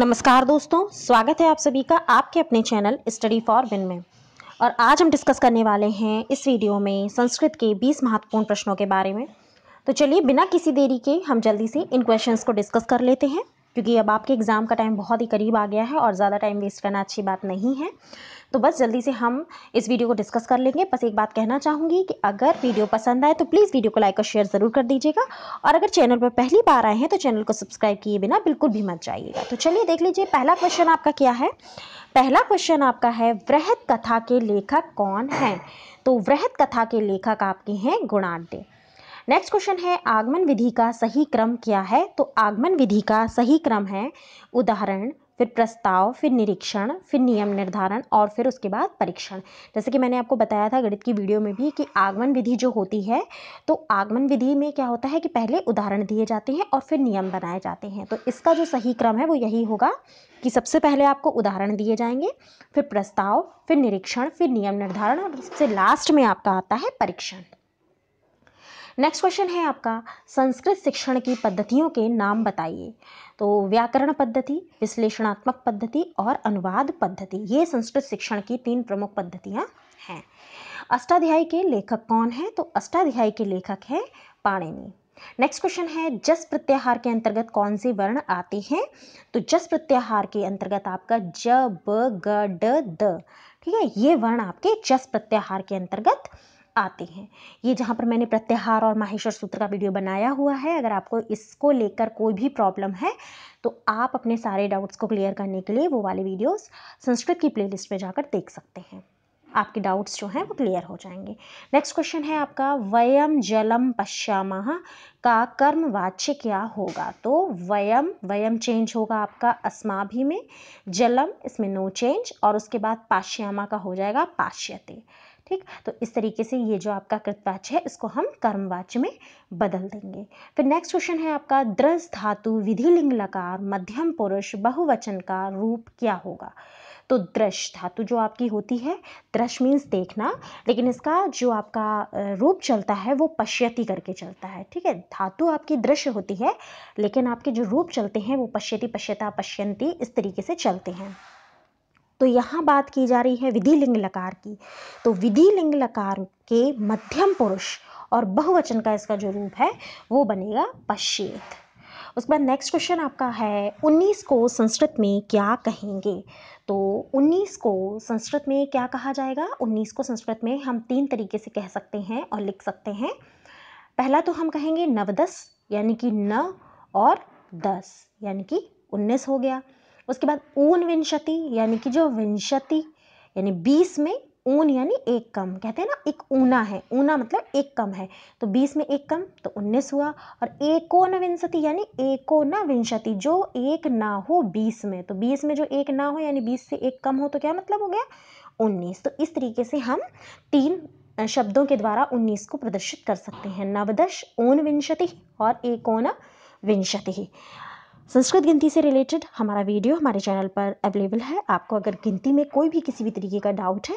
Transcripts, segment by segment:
नमस्कार दोस्तों स्वागत है आप सभी का आपके अपने चैनल स्टडी फॉर विन में और आज हम डिस्कस करने वाले हैं इस वीडियो में संस्कृत के 20 महत्वपूर्ण प्रश्नों के बारे में तो चलिए बिना किसी देरी के हम जल्दी से इन क्वेश्चंस को डिस्कस कर लेते हैं क्योंकि अब आपके एग्ज़ाम का टाइम बहुत ही करीब आ गया है और ज़्यादा टाइम वेस्ट करना अच्छी बात नहीं है तो बस जल्दी से हम इस वीडियो को डिस्कस कर लेंगे बस एक बात कहना चाहूँगी कि अगर वीडियो पसंद आए तो प्लीज़ वीडियो को लाइक और शेयर ज़रूर कर दीजिएगा और अगर चैनल पर पहली बार आए हैं तो चैनल को सब्सक्राइब किए बिना बिल्कुल भी मत जाइएगा तो चलिए देख लीजिए पहला क्वेश्चन आपका क्या है पहला क्वेश्चन आपका है वृहत कथा के लेखक कौन हैं तो वृहत कथा के लेखक आपके हैं गुणार्डे नेक्स्ट क्वेश्चन है आगमन विधि का सही क्रम क्या है तो आगमन विधि का सही क्रम है उदाहरण फिर प्रस्ताव फिर निरीक्षण फिर नियम निर्धारण और फिर उसके बाद परीक्षण जैसे कि मैंने आपको बताया था गणित की वीडियो में भी कि आगमन विधि जो होती है तो आगमन विधि में क्या होता है कि पहले उदाहरण दिए जाते हैं और फिर नियम बनाए जाते हैं तो इसका जो सही क्रम है वो यही होगा कि सबसे पहले आपको उदाहरण दिए जाएंगे फिर प्रस्ताव फिर निरीक्षण फिर नियम निर्धारण और सबसे लास्ट में आपका आता है परीक्षण नेक्स्ट क्वेश्चन है आपका संस्कृत शिक्षण की पद्धतियों के नाम बताइए तो व्याकरण पद्धति विश्लेषणात्मक पद्धति और अनुवाद पद्धति ये संस्कृत शिक्षण की तीन प्रमुख पद्धतियाँ हैं अष्टाध्यायी के लेखक कौन हैं तो अष्टाध्यायी के लेखक हैं पाणिनी नेक्स्ट क्वेश्चन है जस प्रत्याहार के अंतर्गत कौन से वर्ण आते हैं तो जस प्रत्याहार के अंतर्गत आपका ज ब ग ड द ठीक है ये वर्ण आपके जस प्रत्याहार के अंतर्गत आते हैं ये जहाँ पर मैंने प्रत्याहार और माहेश्वर सूत्र का वीडियो बनाया हुआ है अगर आपको इसको लेकर कोई भी प्रॉब्लम है तो आप अपने सारे डाउट्स को क्लियर करने के लिए वो वाले वीडियोस संस्कृत की प्लेलिस्ट पे जाकर देख सकते हैं आपके डाउट्स जो हैं वो क्लियर हो जाएंगे नेक्स्ट क्वेश्चन है आपका वयम जलम पश्याम का कर्म वाच्य क्या होगा तो वयम वयम चेंज होगा आपका अस्माभि में जलम इसमें नो चेंज और उसके बाद पाश्यामा का हो जाएगा पाश्यते ठीक तो इस तरीके से ये जो आपका कृतवाच्य है इसको हम कर्मवाच्य में बदल देंगे फिर नेक्स्ट क्वेश्चन है आपका द्रस धातु विधि लिंग लकार मध्यम पुरुष बहुवचन का रूप क्या होगा तो दृश धातु जो आपकी होती है दृश मीन्स देखना लेकिन इसका जो आपका रूप चलता है वो पश्यति करके चलता है ठीक है धातु आपकी दृश्य होती है लेकिन आपके जो रूप चलते हैं वो पश्यति पश्यता पश्यंती इस तरीके से चलते हैं तो यहाँ बात की जा रही है विधि लिंग लकार की तो विधि लिंग लकार के मध्यम पुरुष और बहुवचन का इसका जो रूप है वो बनेगा पश्चेत उसके बाद नेक्स्ट क्वेश्चन आपका है 19 को संस्कृत में क्या कहेंगे तो 19 को संस्कृत में क्या कहा जाएगा 19 को संस्कृत में हम तीन तरीके से कह सकते हैं और लिख सकते हैं पहला तो हम कहेंगे नवदस यानी कि न और दस यानी कि उन्नीस हो गया उसके बाद ऊन विंशति यानी कि जो विंशति यानी बीस में ऊन यानी एक कम कहते हैं ना एक ऊना है ऊना मतलब एक कम है तो बीस में एक कम तो उन्नीस हुआ और एकोन विंशति यानी एकोन विंशति जो एक ना हो बीस में तो बीस में जो एक ना हो यानी बीस से एक कम हो तो क्या मतलब हो गया उन्नीस तो इस तरीके से हम तीन शब्दों के द्वारा उन्नीस को प्रदर्शित कर सकते हैं नवदश ऊन विंशति और एकोन विंशति संस्कृत गिनती से रिलेटेड हमारा वीडियो हमारे चैनल पर अवेलेबल है आपको अगर गिनती में कोई भी किसी भी तरीके का डाउट है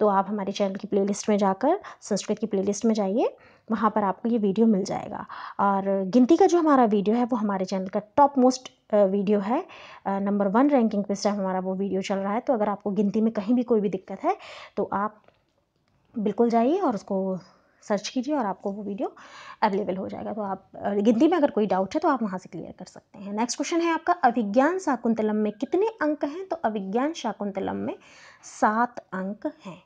तो आप हमारे चैनल की प्लेलिस्ट में जाकर संस्कृत की प्लेलिस्ट में जाइए वहाँ पर आपको ये वीडियो मिल जाएगा और गिनती का जो हमारा वीडियो है वो हमारे चैनल का टॉप मोस्ट वीडियो है नंबर वन रैंकिंग पे टाइम हमारा वो वीडियो चल रहा है तो अगर आपको गिनती में कहीं भी कोई भी दिक्कत है तो आप बिल्कुल जाइए और उसको सर्च कीजिए और आपको वो वीडियो अवेलेबल हो जाएगा तो आप गिनती में अगर कोई डाउट है तो आप वहाँ से क्लियर कर सकते हैं नेक्स्ट क्वेश्चन है आपका अभिज्ञान शाकुंतलम में कितने अंक हैं तो अभिज्ञान शाकुंतलम में सात अंक हैं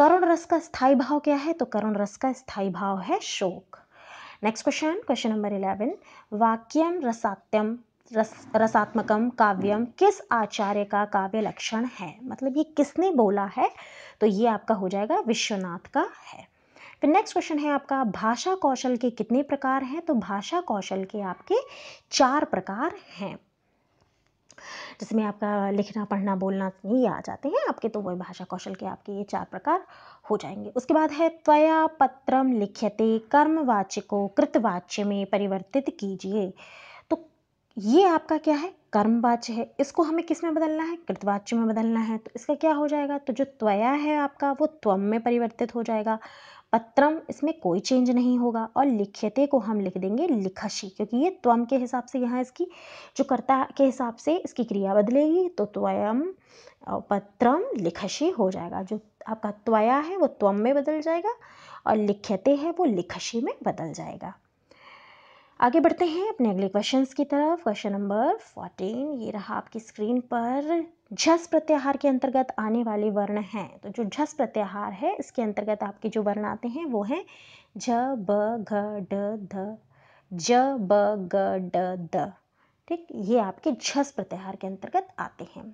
करुण रस का स्थायी भाव क्या है तो करुण रस का स्थायी भाव है शोक next question question number eleven वाक्यम रसात्यम रस रसात्मकम काव्यम किस आचार्य का काव्य लक्षण है मतलब ये किसने बोला है तो ये आपका हो जाएगा विश्वनाथ का है फिर नेक्स्ट क्वेश्चन है आपका भाषा कौशल के कितने प्रकार हैं तो भाषा कौशल के आपके चार प्रकार हैं जिसमें आपका लिखना पढ़ना बोलना ये आ जाते हैं आपके तो वही भाषा कौशल के आपके ये चार प्रकार हो जाएंगे उसके बाद है त्वया पत्रम लिख्यते कर्मवाच्य को कृतवाच्य में परिवर्तित कीजिए तो ये आपका क्या है कर्मवाच्य है इसको हमें किस में बदलना है कृतवाच्य में बदलना है तो इसका क्या हो जाएगा तो जो त्वया है आपका वो त्वम में परिवर्तित हो जाएगा पत्रम इसमें कोई चेंज नहीं होगा और लिखते को हम लिख देंगे लिखशी क्योंकि ये त्वम के हिसाब से यहाँ इसकी जो कर्ता के हिसाब से इसकी क्रिया बदलेगी तो त्वयम पत्रम लिखशी हो जाएगा जो आपका त्वया है वो त्वम में बदल जाएगा और लिखते है वो लिखशी में बदल जाएगा आगे बढ़ते हैं अपने अगले क्वेश्चंस की तरफ क्वेश्चन नंबर फोर्टीन ये रहा आपकी स्क्रीन पर झस प्रत्याहार के अंतर्गत आने वाले वर्ण हैं तो जो झस प्रत्याहार है इसके अंतर्गत आपके जो वर्ण आते हैं वो हैं झ ब घ ड ध ज ब ग ड ठीक ये आपके झस प्रत्याहार के अंतर्गत आते हैं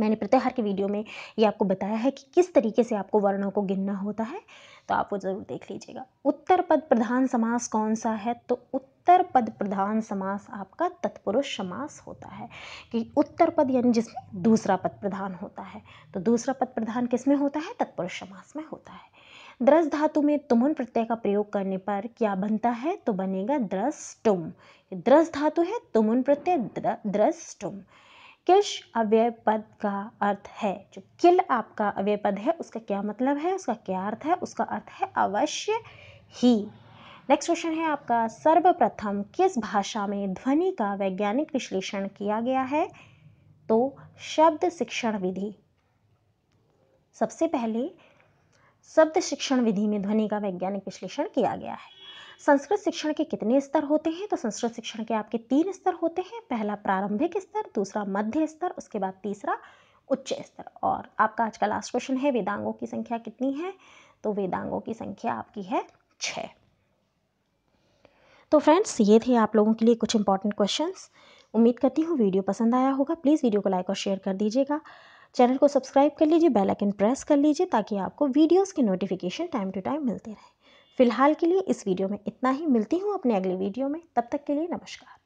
मैंने प्रत्याहार के वीडियो में ये आपको बताया है कि किस तरीके से आपको वर्णों को गिनना होता है तो आप वो ज़रूर देख लीजिएगा उत्तर पद प्रधान समास कौन सा है तो उत्तर पद प्रधान समास आपका तत्पुरुष समास होता है कि उत्तर पद यानी जिसमें दूसरा पद प्रधान होता है तो दूसरा पद प्रधान किस में होता है तत्पुरुष समास में होता है द्रस धातु में तुमन प्रत्यय का प्रयोग करने पर क्या बनता है तो बनेगा द्रस टुम द्रस धातु है तुमन प्रत्यय द्रस तुम किश अव्यय पद का अर्थ है जो किल आपका अव्यय पद है उसका क्या मतलब है उसका क्या अर्थ है उसका अर्थ है अवश्य ही नेक्स्ट क्वेश्चन है आपका सर्वप्रथम किस भाषा में ध्वनि का वैज्ञानिक विश्लेषण किया गया है तो शब्द शिक्षण विधि सबसे पहले शब्द शिक्षण विधि में ध्वनि का वैज्ञानिक विश्लेषण किया गया है संस्कृत शिक्षण के कितने स्तर होते हैं तो संस्कृत शिक्षण के आपके तीन स्तर होते हैं पहला प्रारंभिक स्तर दूसरा मध्य स्तर उसके बाद तीसरा उच्च स्तर और आपका आज का लास्ट क्वेश्चन है वेदांगों की संख्या कितनी है तो वेदांगों की संख्या आपकी है छ तो फ्रेंड्स ये थे आप लोगों के लिए कुछ इंपॉर्टेंट क्वेश्चंस उम्मीद करती हूँ वीडियो पसंद आया होगा प्लीज़ वीडियो को लाइक और शेयर कर दीजिएगा चैनल को सब्सक्राइब कर लीजिए बेल आइकन प्रेस कर लीजिए ताकि आपको वीडियोस के नोटिफिकेशन टाइम टू टाइम मिलते रहे फ़िलहाल के लिए इस वीडियो में इतना ही मिलती हूँ अपने अगले वीडियो में तब तक के लिए नमस्कार